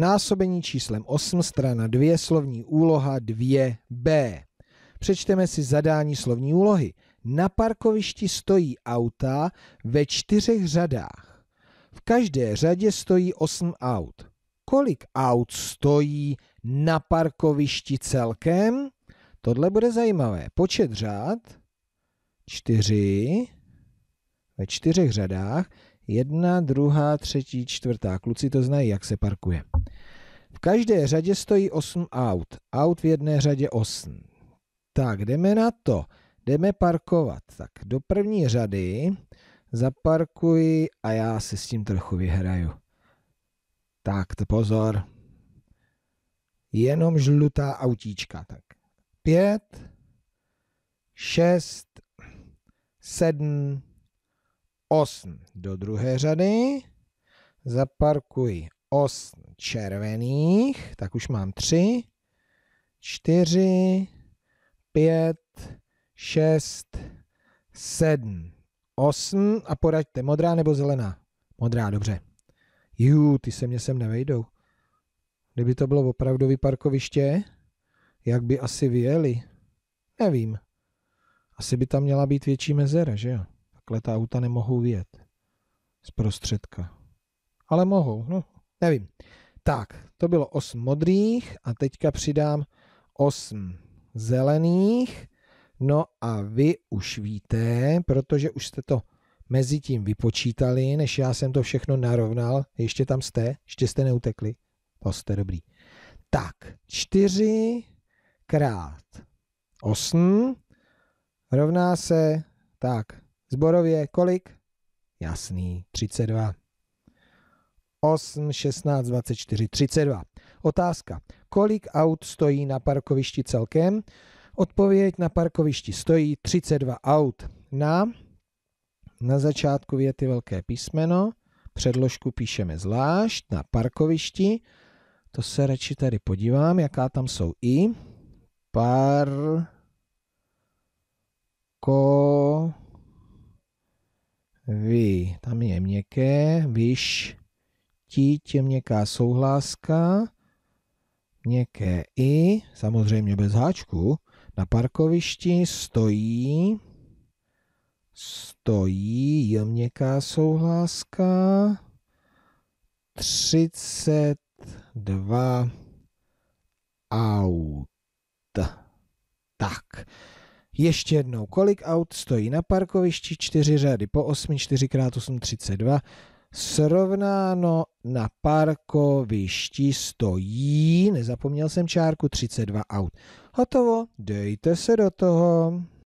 Násobení číslem 8, strana 2, slovní úloha 2b. Přečteme si zadání slovní úlohy. Na parkovišti stojí auta ve čtyřech řadách. V každé řadě stojí 8 aut. Kolik aut stojí na parkovišti celkem? Tohle bude zajímavé. Počet řád 4 ve čtyřech řadách. Jedna, druhá, třetí, čtvrtá. Kluci to znají, jak se parkuje. V každé řadě stojí 8 aut. Aut v jedné řadě 8. Tak, jdeme na to. Jdeme parkovat. Tak, do první řady zaparkuji a já si s tím trochu vyhraju. Tak, to pozor. Jenom žlutá autíčka. Tak, pět, šest, sedm, osm. Do druhé řady zaparkuji os červených, tak už mám tři, čtyři, pět, šest, sedm, osm a poraďte, modrá nebo zelená? Modrá, dobře. Jú, ty se mě sem nevejdou. Kdyby to bylo opravdu parkoviště, jak by asi vyjeli? Nevím. Asi by tam měla být větší mezera, že jo? Takhle ta auta nemohou vyjet. Z prostředka. Ale mohou, no, Nevím. Tak, to bylo 8 modrých a teďka přidám 8 zelených. No a vy už víte, protože už jste to mezi tím vypočítali, než já jsem to všechno narovnal. Ještě tam jste, ještě jste neutekli. To jste dobrý. Tak, 4 krát 8 rovná se, tak, zborově kolik? Jasný, 32. 8, 16, 24, 32. Otázka. Kolik aut stojí na parkovišti celkem? Odpověď na parkovišti stojí 32 aut. Na, na začátku věty velké písmeno, předložku píšeme zvlášť, na parkovišti, to se radši tady podívám, jaká tam jsou i, par, ko, vy, tam je měkké, vyš, tíť je měkká souhláska, měkké i, samozřejmě bez háčku, na parkovišti stojí, stojí, je měkká souhláska, 32 aut. Tak, ještě jednou, kolik aut stojí na parkovišti? 4 řady, po 8, 4 x 8, 32. Srovnáno na parkovišti stojí, nezapomněl jsem čárku, 32 aut. Hotovo, dejte se do toho.